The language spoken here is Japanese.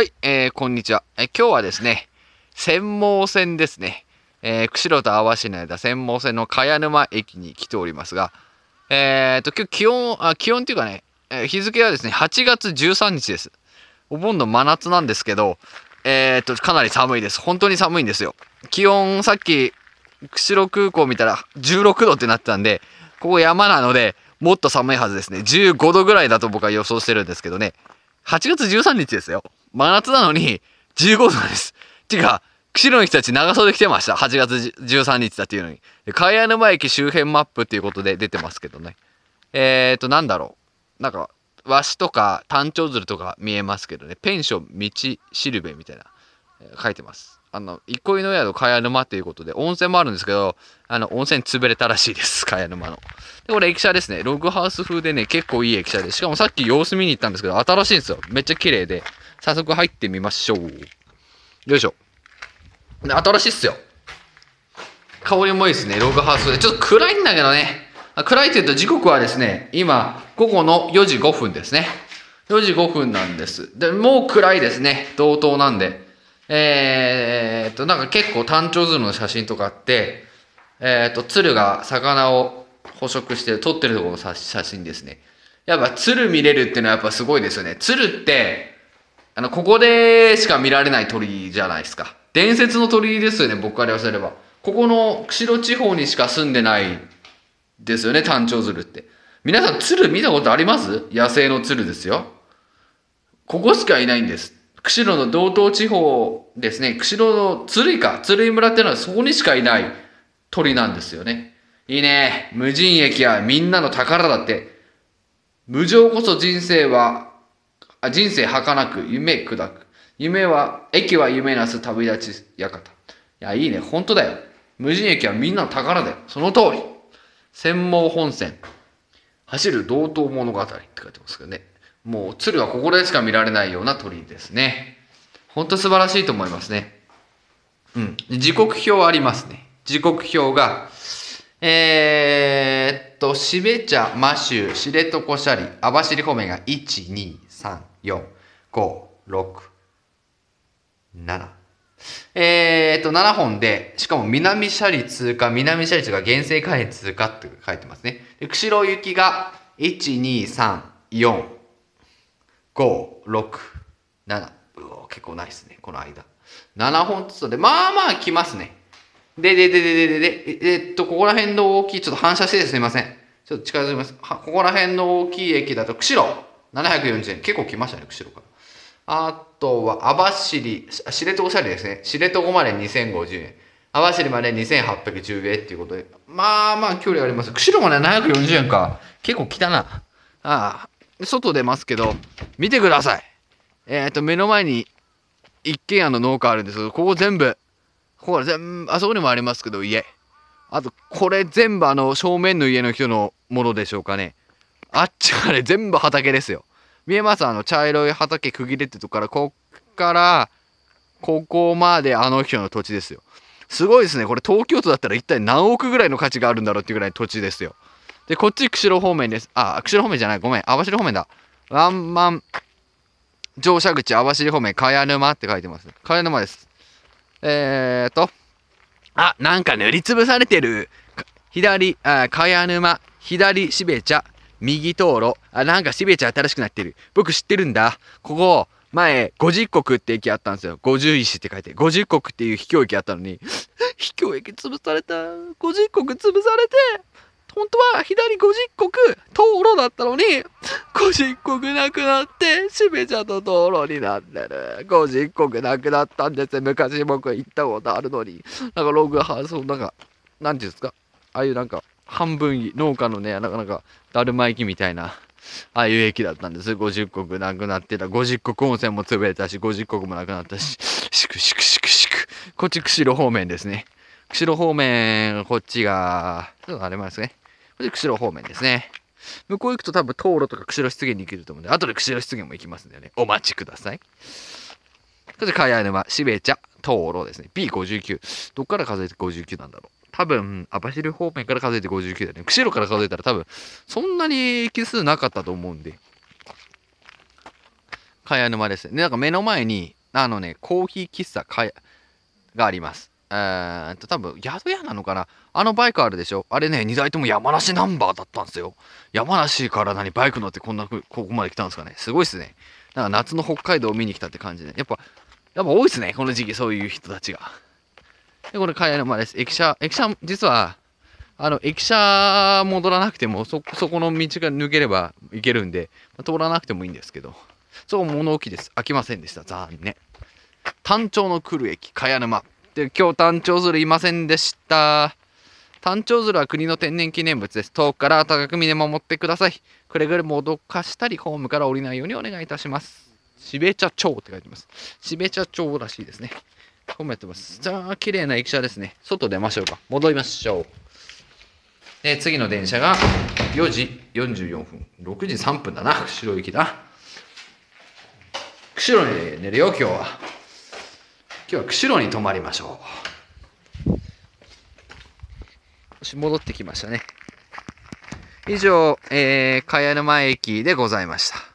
はい、えー、こんにちは。え今日はですね、専門線ですね。えー、釧路と網走の間、専門線の茅沼駅に来ておりますが、えっと、今日気温、あ、気温っていうかね、え日付はですね、8月13日です。お盆の真夏なんですけど、えっと、かなり寒いです。本当に寒いんですよ。気温、さっき、釧路空港見たら16度ってなってたんで、ここ山なので、もっと寒いはずですね。15度ぐらいだと僕は予想してるんですけどね。8月13日ですよ。真夏なのに15度です。てか、釧路の人たち長袖着てました。8月13日だっていうのに。海沼駅周辺マップっていうことで出てますけどね。えっ、ー、と、なんだろう。なんか、ワシとか単調ルとか見えますけどね。ペンション道しるべみたいな、え書いてます。あの、憩いの宿茅沼ということで、温泉もあるんですけど、あの、温泉潰れたらしいです。茅 沼の。で、これ駅舎ですね。ログハウス風でね、結構いい駅舎で。しかもさっき様子見に行ったんですけど、新しいんですよ。めっちゃ綺麗で。早速入ってみましょう。よいしょ。新しいっすよ。香りもいいですね。ログハウスで。ちょっと暗いんだけどね。暗いって言うと時刻はですね、今、午後の4時5分ですね。4時5分なんです。で、もう暗いですね。同等なんで。えー、っと、なんか結構単調図の写真とかあって、えー、っと、鶴が魚を捕食して撮ってるところの写真ですね。やっぱ鶴見れるっていうのはやっぱすごいですよね。鶴って、あの、ここでしか見られない鳥じゃないですか。伝説の鳥ですよね、僕から言わせれば。ここの釧路地方にしか住んでないですよね、単調鶴って。皆さん、鶴見たことあります野生の鶴ですよ。ここしかいないんです。釧路の道東地方ですね、釧路の鶴居か、鶴居村っていうのはそこにしかいない鳥なんですよね。いいね。無人駅はみんなの宝だって。無情こそ人生はあ人生儚く、夢砕く。夢は、駅は夢なす旅立ち館。いや、いいね。本当だよ。無人駅はみんなの宝だよ。その通り。専門本線。走る道東物語って書いてますけどね。もう、鶴はここでしか見られないような鳥ですね。本当素晴らしいと思いますね。うん。時刻表ありますね。時刻表が、えー、っと、しべ茶、マシュこしゃり、あばしり方面が1、2、3。4、5、6、7。えー、っと、7本で、しかも南斜里通過、南斜里通過、原生海里通過って書いてますね。で、釧路行きが、1、2、3、4、5、6、7。うお結構ないですね、この間。7本ずつで、まあまあ来ますね。で、で、で、で、で、で、で、えっと、ここら辺の大きい、ちょっと反射してすみません。ちょっと近づきます。はここら辺の大きい駅だと、釧路。740円結構来ましたね釧路からあとは網走知床ゃれですね知床まで2050円網走まで2810円っていうことでまあまあ距離あります釧路まで740円か結構来たなああ外出ますけど見てくださいえっ、ー、と目の前に一軒家の農家あるんですけどここ全部ここ全部あそこにもありますけど家あとこれ全部あの正面の家の人のものでしょうかねあっちはれ全部畑ですよ。見えますあの茶色い畑区切れてとこから、こっから、ここまであの人の土地ですよ。すごいですね。これ東京都だったら一体何億ぐらいの価値があるんだろうっていうぐらい土地ですよ。で、こっち釧路方面です。あ、釧路方面じゃない。ごめん。網走方面だ。ワンマン乗車口網走方面、茅沼って書いてます。茅沼です。えーと、あ、なんか塗りつぶされてる。左、あ茅沼、左しべ茶、右灯路。あ、なんか渋谷町新しくなってる。僕知ってるんだ。ここ、前、五十国って駅あったんですよ。五十石って書いて。五十国っていう秘境駅あったのに、秘境駅潰された。五十国潰されて、本当は左五十国、灯路だったのに、五十国なくなって、べちゃんの灯路になってる。五十国なくなったんですよ。昔僕行ったことあるのに。なんかログハウスのなんか、なんていうんですか。ああいうなんか、半分、農家のね、なかなか、だるま駅みたいな、ああいう駅だったんです。50石なくなってた。50石温泉も潰れたし、50石もなくなったし、シクシクシクシク。こっち釧路方面ですね。釧路方面、こっちが、ちょっとあれますね。こっち釧路方面ですね。向こう行くと多分灯路とか釧路湿原に行けると思うんで、後で釧路湿原も行きますんでね、お待ちください。そして、かや沼、しべちゃ、路ですね。B59。どっから数えて59なんだろう。多分、網走方面から数えて59だね。釧路から数えたら多分、そんなに奇数なかったと思うんで。茅沼ですね。で、なんか目の前に、あのね、コーヒー喫茶があります。えー、っと、多分、宿屋なのかなあのバイクあるでしょあれね、2台とも山梨ナンバーだったんですよ。山梨から何、バイク乗ってこんな、ここまで来たんですかね。すごいっすね。なんか夏の北海道を見に来たって感じで、ね。やっぱ、やっぱ多いっすね。この時期、そういう人たちが。で、これ、茅の間です。駅舎、駅舎、実は、あの、駅舎戻らなくても、そ、そこの道が抜ければ行けるんで、まあ、通らなくてもいいんですけど、そこ物置です。開きませんでした。残念。単調の来る駅、茅沼。で、今日単調鶴いませんでした。単調鶴は国の天然記念物です。遠くから高く見守ってください。くれぐれもどかしたり、ホームから降りないようにお願いいたします。しべ茶町って書いてます。しべ茶町らしいですね。こやってます。じゃあ、綺麗な駅舎ですね。外出ましょうか。戻りましょう。え次の電車が4時44分。6時3分だな。釧路行きだ。釧路に寝るよ、今日は。今日は釧路に泊まりましょう。よし、戻ってきましたね。以上、えー、茅沼駅でございました。